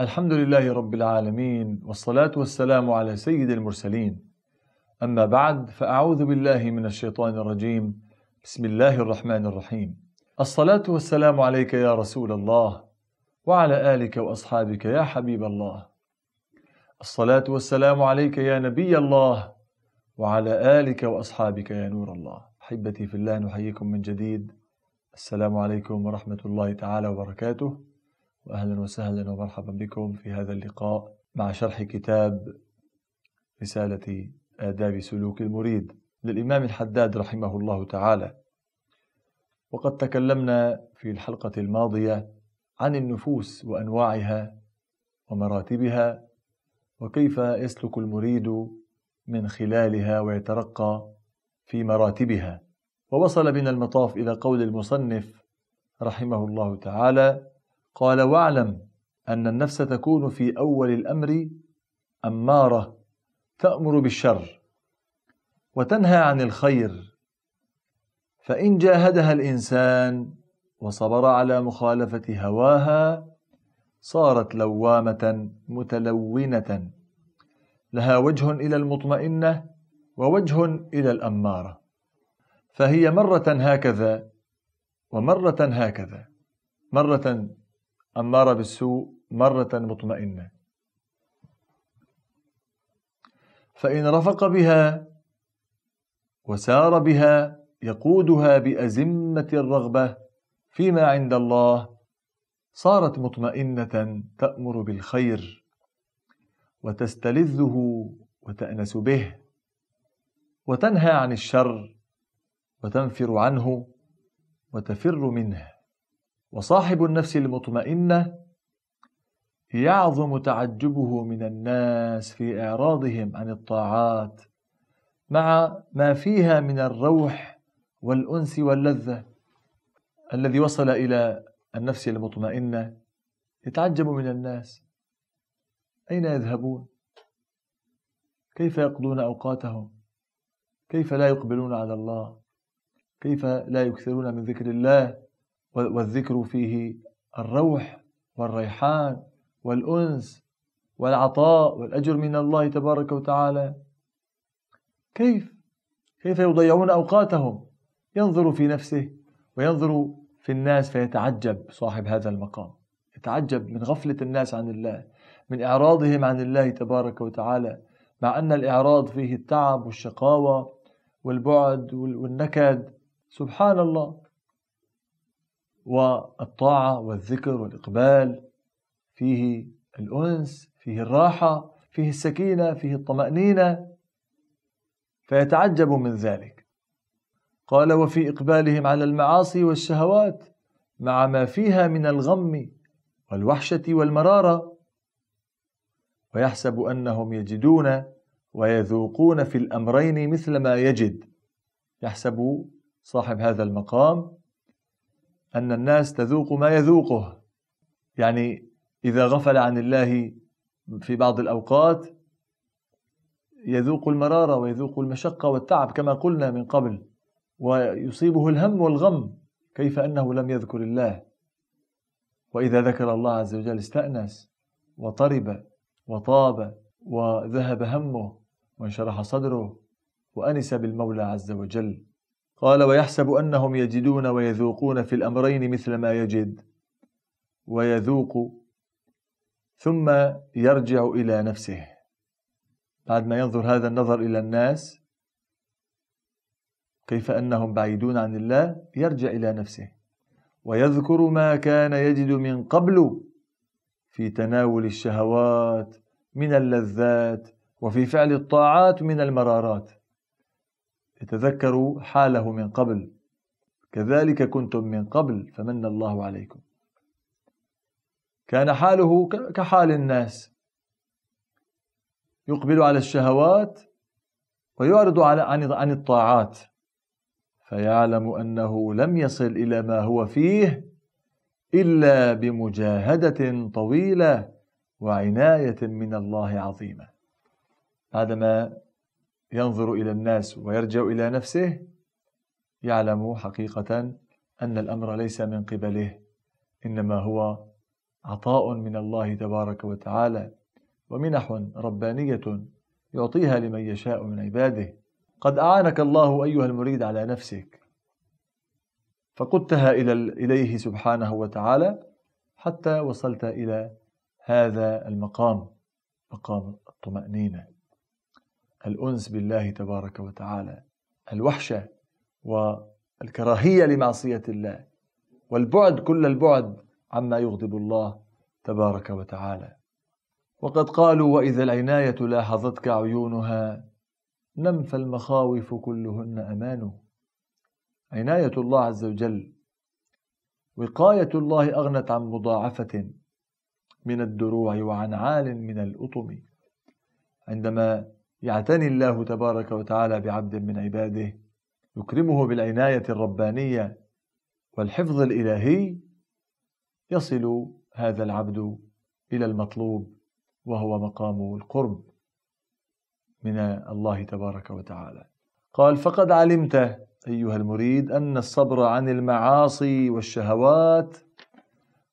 الحمد لله رب العالمين والصلاة والسلام على سيد المرسلين أما بعد فأعوذ بالله من الشيطان الرجيم بسم الله الرحمن الرحيم الصلاة والسلام عليك يا رسول الله وعلى آلك وأصحابك يا حبيب الله الصلاة والسلام عليك يا نبي الله وعلى آلك وأصحابك يا نور الله أحبتي في الله نحييكم من جديد السلام عليكم ورحمة الله تعالى وبركاته واهلا وسهلا ومرحبا بكم في هذا اللقاء مع شرح كتاب رسالة آداب سلوك المريد للإمام الحداد رحمه الله تعالى وقد تكلمنا في الحلقة الماضية عن النفوس وأنواعها ومراتبها وكيف يسلك المريد من خلالها ويترقى في مراتبها ووصل بنا المطاف إلى قول المصنف رحمه الله تعالى قال واعلم أن النفس تكون في أول الأمر أمارة تأمر بالشر وتنهى عن الخير فإن جاهدها الإنسان وصبر على مخالفة هواها صارت لوامة متلونة لها وجه إلى المطمئنة ووجه إلى الأمارة فهي مرة هكذا ومرة هكذا مرة أمارة بالسوء مرة مطمئنة فإن رفق بها وسار بها يقودها بأزمة الرغبة فيما عند الله صارت مطمئنة تأمر بالخير وتستلذه وتأنس به وتنهى عن الشر وتنفر عنه وتفر منه وصاحب النفس المطمئنة يعظم تعجبه من الناس في إعراضهم عن الطاعات مع ما فيها من الروح والأنس واللذة الذي وصل إلى النفس المطمئنة يتعجب من الناس أين يذهبون؟ كيف يقضون أوقاتهم؟ كيف لا يقبلون على الله؟ كيف لا يكثرون من ذكر الله؟ والذكر فيه الروح والريحان والأنس والعطاء والأجر من الله تبارك وتعالى كيف كيف يضيعون أوقاتهم ينظر في نفسه وينظر في الناس فيتعجب صاحب هذا المقام يتعجب من غفلة الناس عن الله من إعراضهم عن الله تبارك وتعالى مع أن الإعراض فيه التعب والشقاوة والبعد والنكد سبحان الله والطاعة والذكر والإقبال فيه الأنس فيه الراحة فيه السكينة فيه الطمأنينة فيتعجب من ذلك قال وفي إقبالهم على المعاصي والشهوات مع ما فيها من الغم والوحشة والمرارة ويحسب أنهم يجدون ويذوقون في الأمرين مثل ما يجد يحسب صاحب هذا المقام أن الناس تذوق ما يذوقه يعني إذا غفل عن الله في بعض الأوقات يذوق المرارة ويذوق المشقة والتعب كما قلنا من قبل ويصيبه الهم والغم كيف أنه لم يذكر الله وإذا ذكر الله عز وجل استأنس وطرب وطاب وذهب همه وانشرح صدره وأنس بالمولى عز وجل قال ويحسب أنهم يجدون ويذوقون في الأمرين مثل ما يجد ويذوق ثم يرجع إلى نفسه بعد ما ينظر هذا النظر إلى الناس كيف أنهم بعيدون عن الله يرجع إلى نفسه ويذكر ما كان يجد من قبل في تناول الشهوات من اللذات وفي فعل الطاعات من المرارات اتذكروا حاله من قبل كذلك كنتم من قبل فمن الله عليكم كان حاله كحال الناس يقبل على الشهوات ويعرض على عن الطاعات فيعلم انه لم يصل الى ما هو فيه الا بمجاهده طويله وعنايه من الله عظيمه بعدما ينظر إلى الناس ويرجع إلى نفسه يعلم حقيقة أن الأمر ليس من قبله إنما هو عطاء من الله تبارك وتعالى ومنح ربانية يعطيها لمن يشاء من عباده قد أعانك الله أيها المريد على نفسك فقدتها إلى إليه سبحانه وتعالى حتى وصلت إلى هذا المقام مقام الطمأنينة الأنس بالله تبارك وتعالى الوحشة والكراهية لمعصية الله والبعد كل البعد عما يغضب الله تبارك وتعالى وقد قالوا وإذا العناية لاحظتك عيونها نم فالمخاوف كلهن أمان عناية الله عز وجل وقاية الله أغنت عن مضاعفة من الدروع وعن عال من الأطم عندما يعتني الله تبارك وتعالى بعبد من عباده يكرمه بالعناية الربانية والحفظ الإلهي يصل هذا العبد إلى المطلوب وهو مقام القرب من الله تبارك وتعالى قال فقد علمت أيها المريد أن الصبر عن المعاصي والشهوات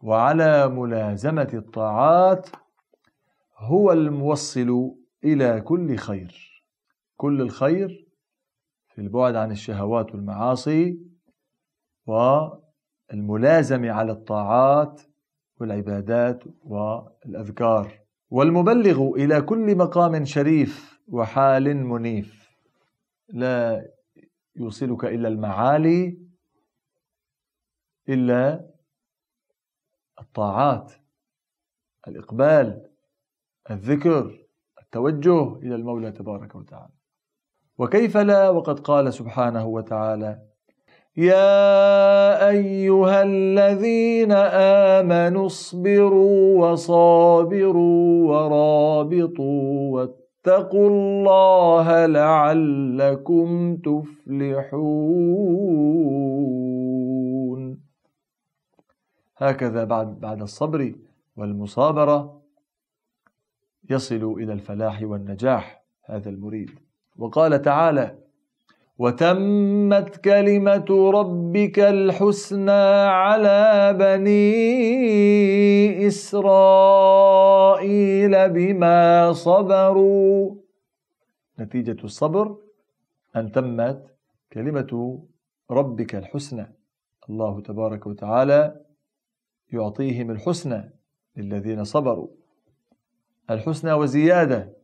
وعلى ملازمة الطاعات هو الموصل إلى كل خير كل الخير في البعد عن الشهوات والمعاصي والملازمة على الطاعات والعبادات والأذكار والمبلغ إلى كل مقام شريف وحال منيف لا يوصلك إلا المعالي إلا الطاعات الإقبال الذكر التوجه إلى المولى تبارك وتعالى وكيف لا وقد قال سبحانه وتعالى يا أيها الذين آمنوا اصبروا وصابروا ورابطوا واتقوا الله لعلكم تفلحون هكذا بعد بعد الصبر والمصابرة يصل إلى الفلاح والنجاح هذا المريد وقال تعالى وتمت كلمة ربك الحسنى على بني إسرائيل بما صبروا نتيجة الصبر أن تمت كلمة ربك الحسنى الله تبارك وتعالى يعطيهم الحسنى للذين صبروا الحسنى وزيادة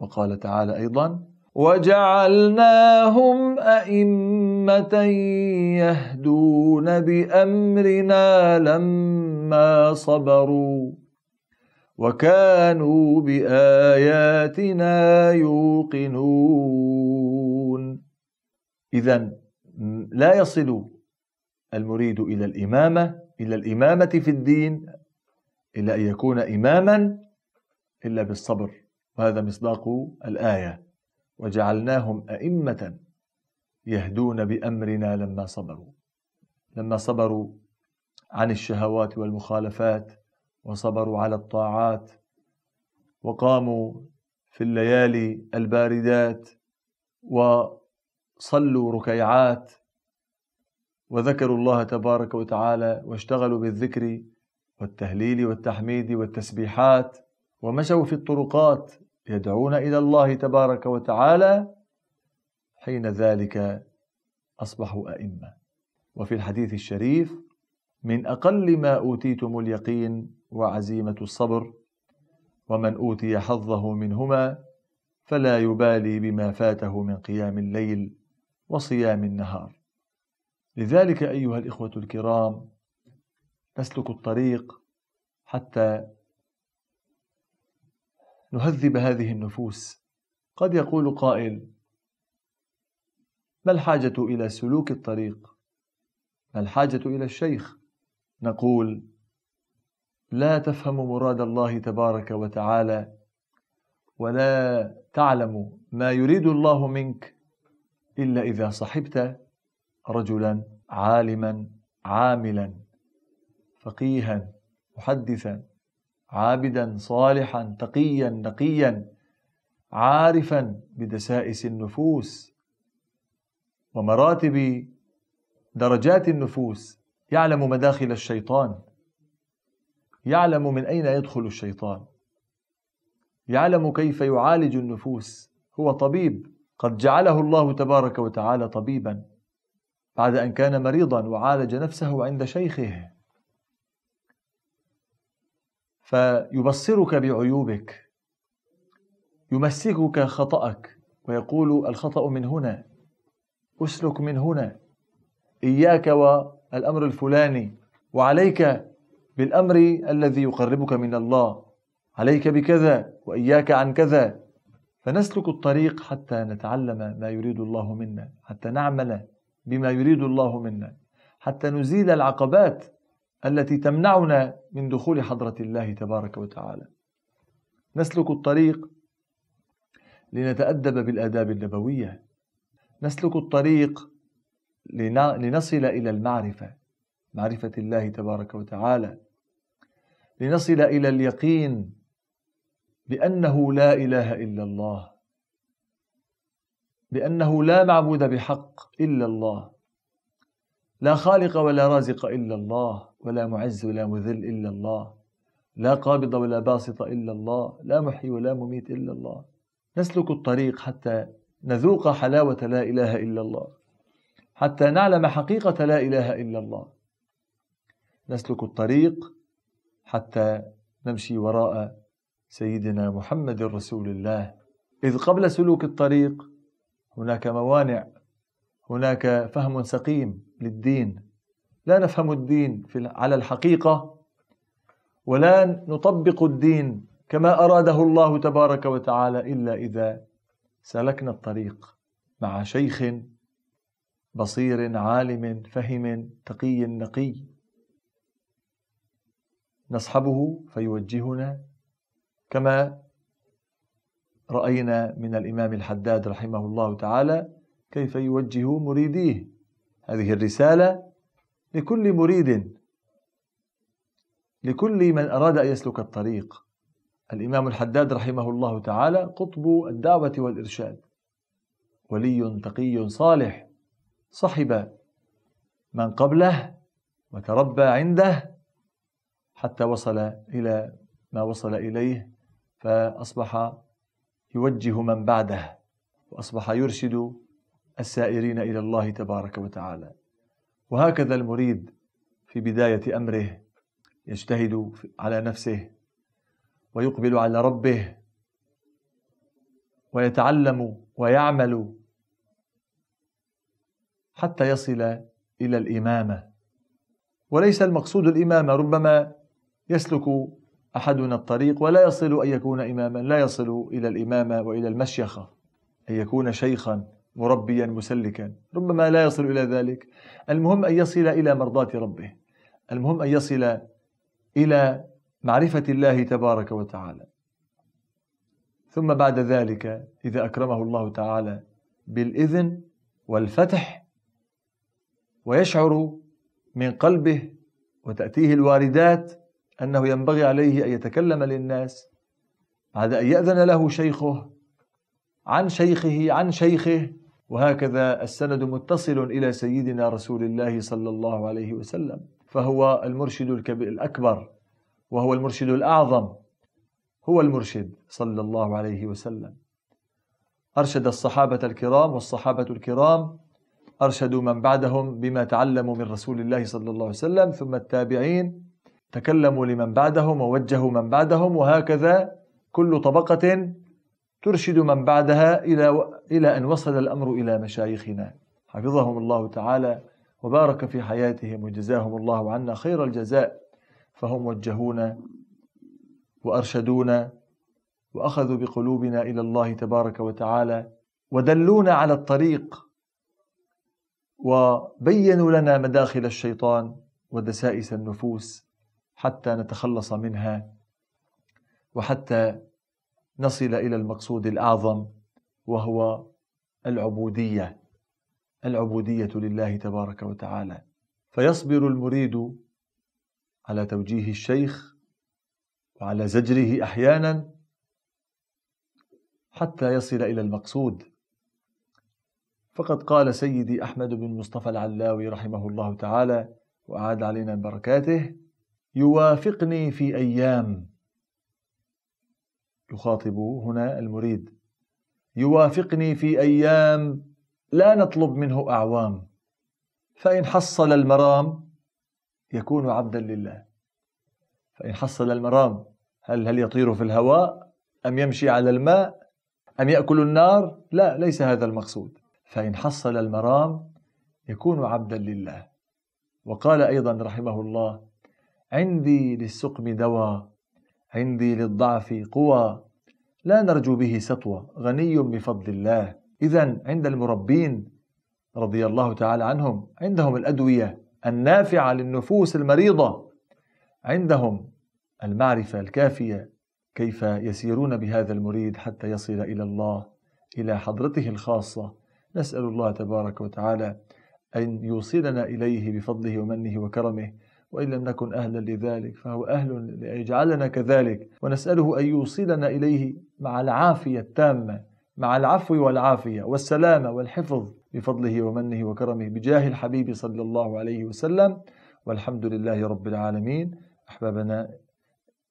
وقال تعالى أيضا وجعلناهم أئمة يهدون بأمرنا لما صبروا وكانوا بآياتنا يوقنون إذا لا يصل المريد إلى الإمامة إلى الإمامة في الدين إلى أن يكون إماما إلا بالصبر وهذا مصداق الآية وجعلناهم أئمة يهدون بأمرنا لما صبروا لما صبروا عن الشهوات والمخالفات وصبروا على الطاعات وقاموا في الليالي الباردات وصلوا ركيعات وذكروا الله تبارك وتعالى واشتغلوا بالذكر والتهليل والتحميد والتسبيحات ومشوا في الطرقات يدعون الى الله تبارك وتعالى حين ذلك اصبحوا ائمه وفي الحديث الشريف من اقل ما اوتيتم اليقين وعزيمه الصبر ومن اوتي حظه منهما فلا يبالي بما فاته من قيام الليل وصيام النهار لذلك ايها الاخوه الكرام نسلك الطريق حتى نهذب هذه النفوس قد يقول قائل ما الحاجة إلى سلوك الطريق ما الحاجة إلى الشيخ نقول لا تفهم مراد الله تبارك وتعالى ولا تعلم ما يريد الله منك إلا إذا صحبت رجلا عالما عاملا فقيها محدثا عابدا صالحا تقيا نقيا عارفا بدسائس النفوس ومراتب درجات النفوس يعلم مداخل الشيطان يعلم من اين يدخل الشيطان يعلم كيف يعالج النفوس هو طبيب قد جعله الله تبارك وتعالى طبيبا بعد ان كان مريضا وعالج نفسه عند شيخه فيبصرك بعيوبك يمسكك خطأك ويقول الخطأ من هنا أسلك من هنا إياك والأمر الفلاني وعليك بالأمر الذي يقربك من الله عليك بكذا وإياك عن كذا فنسلك الطريق حتى نتعلم ما يريد الله منا حتى نعمل بما يريد الله منا حتى نزيل العقبات التي تمنعنا من دخول حضرة الله تبارك وتعالى نسلك الطريق لنتأدب بالآداب النبوية نسلك الطريق لنصل إلى المعرفة معرفة الله تبارك وتعالى لنصل إلى اليقين بأنه لا إله إلا الله بأنه لا معبود بحق إلا الله لا خالق ولا رازق إلا الله ولا معز ولا مذل إلا الله لا قابض ولا باسط إلا الله لا محيي ولا مميت إلا الله نسلك الطريق حتى نذوق حلاوة لا إله إلا الله حتى نعلم حقيقة لا إله إلا الله نسلك الطريق حتى نمشي وراء سيدنا محمد رسول الله إذ قبل سلوك الطريق هناك موانع هناك فهم سقيم للدين لا نفهم الدين في على الحقيقة ولا نطبق الدين كما أراده الله تبارك وتعالى إلا إذا سلكنا الطريق مع شيخ بصير عالم فهم تقي نقي نصحبه فيوجهنا كما راينا من الامام الحداد رحمه الله تعالى كيف يوجه مريديه هذه الرساله لكل مريد لكل من أراد أن يسلك الطريق الإمام الحداد رحمه الله تعالى قطب الدعوة والإرشاد ولي تقي صالح صحب من قبله وتربى عنده حتى وصل إلى ما وصل إليه فأصبح يوجه من بعده وأصبح يرشد السائرين إلى الله تبارك وتعالى وهكذا المريد في بداية أمره يجتهد على نفسه ويقبل على ربه ويتعلم ويعمل حتى يصل إلى الإمامة وليس المقصود الإمامة ربما يسلك أحدنا الطريق ولا يصل أن يكون إماما لا يصل إلى الإمامة وإلى المشيخة أن يكون شيخا مربيا مسلكا ربما لا يصل إلى ذلك المهم أن يصل إلى مرضاة ربه المهم أن يصل إلى معرفة الله تبارك وتعالى ثم بعد ذلك إذا أكرمه الله تعالى بالإذن والفتح ويشعر من قلبه وتأتيه الواردات أنه ينبغي عليه أن يتكلم للناس بعد أن يأذن له شيخه عن شيخه عن شيخه وهكذا السند متصل إلى سيدنا رسول الله صلى الله عليه وسلم فهو المرشد الأكبر وهو المرشد الأعظم هو المرشد صلى الله عليه وسلم أرشد الصحابة الكرام والصحابة الكرام أرشدوا من بعدهم بما تعلموا من رسول الله صلى الله عليه وسلم ثم التابعين تكلموا لمن بعدهم ووجهوا من بعدهم وهكذا كل طبقة ترشد من بعدها إلى إلى أن وصل الأمر إلى مشايخنا حفظهم الله تعالى وبارك في حياتهم وجزاهم الله عنا خير الجزاء فهم وجهونا وأرشدونا وأخذوا بقلوبنا إلى الله تبارك وتعالى ودلونا على الطريق وبينوا لنا مداخل الشيطان ودسائس النفوس حتى نتخلص منها وحتى نصل الى المقصود الاعظم وهو العبوديه العبوديه لله تبارك وتعالى فيصبر المريد على توجيه الشيخ وعلى زجره احيانا حتى يصل الى المقصود فقد قال سيدي احمد بن مصطفى العلاوي رحمه الله تعالى واعاد علينا بركاته يوافقني في ايام يخاطب هنا المريد يوافقني في ايام لا نطلب منه اعوام فان حصل المرام يكون عبدا لله فان حصل المرام هل هل يطير في الهواء ام يمشي على الماء ام ياكل النار لا ليس هذا المقصود فان حصل المرام يكون عبدا لله وقال ايضا رحمه الله عندي للسقم دواء عندي للضعف قوى لا نرجو به سطوة غني بفضل الله إذا عند المربين رضي الله تعالى عنهم عندهم الأدوية النافعة للنفوس المريضة عندهم المعرفة الكافية كيف يسيرون بهذا المريد حتى يصل إلى الله إلى حضرته الخاصة نسأل الله تبارك وتعالى أن يوصلنا إليه بفضله ومنه وكرمه وإن لم نكن أهلا لذلك فهو أهل لأن يجعلنا كذلك ونسأله أن يوصلنا إليه مع العافية التامة مع العفو والعافية والسلامة والحفظ بفضله ومنه وكرمه بجاه الحبيب صلى الله عليه وسلم والحمد لله رب العالمين أحبابنا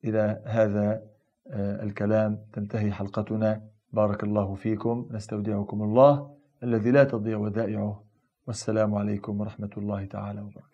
إلى هذا آه، الكلام تنتهي حلقتنا بارك الله فيكم نستودعكم الله الذي لا تضيع ودائعه والسلام عليكم ورحمة الله تعالى وبركاته